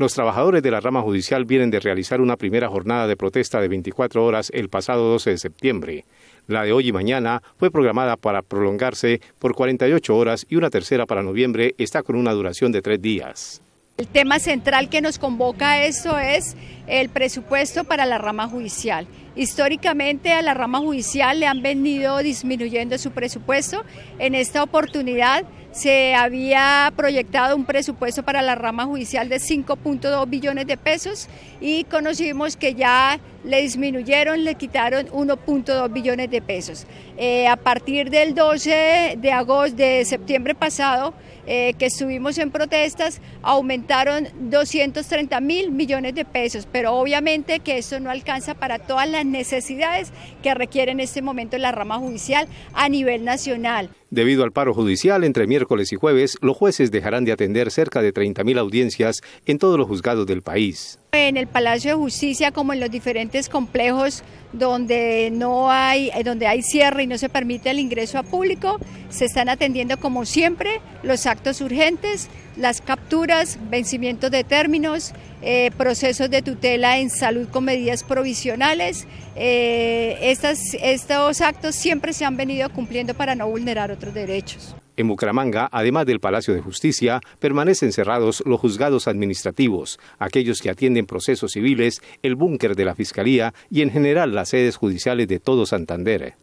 Los trabajadores de la rama judicial vienen de realizar una primera jornada de protesta de 24 horas el pasado 12 de septiembre. La de hoy y mañana fue programada para prolongarse por 48 horas y una tercera para noviembre está con una duración de tres días. El tema central que nos convoca a esto es el presupuesto para la rama judicial. Históricamente a la rama judicial le han venido disminuyendo su presupuesto. En esta oportunidad se había proyectado un presupuesto para la rama judicial de 5.2 billones de pesos y conocimos que ya le disminuyeron, le quitaron 1.2 billones de pesos. Eh, a partir del 12 de agosto de septiembre pasado, eh, que estuvimos en protestas aumentaron 230 mil millones de pesos, pero obviamente que eso no alcanza para todas las necesidades que requiere en este momento la rama judicial a nivel nacional. Debido al paro judicial entre miércoles y jueves, los jueces dejarán de atender cerca de 30.000 audiencias en todos los juzgados del país. En el Palacio de Justicia, como en los diferentes complejos donde no hay, eh, donde hay cierre y no se permite el ingreso a público, se están atendiendo como siempre los actos urgentes, las capturas, vencimientos de términos, eh, procesos de tutela en salud con medidas provisionales. Eh, estos actos siempre se han venido cumpliendo para no vulnerar en Bucaramanga, además del Palacio de Justicia, permanecen cerrados los juzgados administrativos, aquellos que atienden procesos civiles, el búnker de la Fiscalía y en general las sedes judiciales de todo Santander.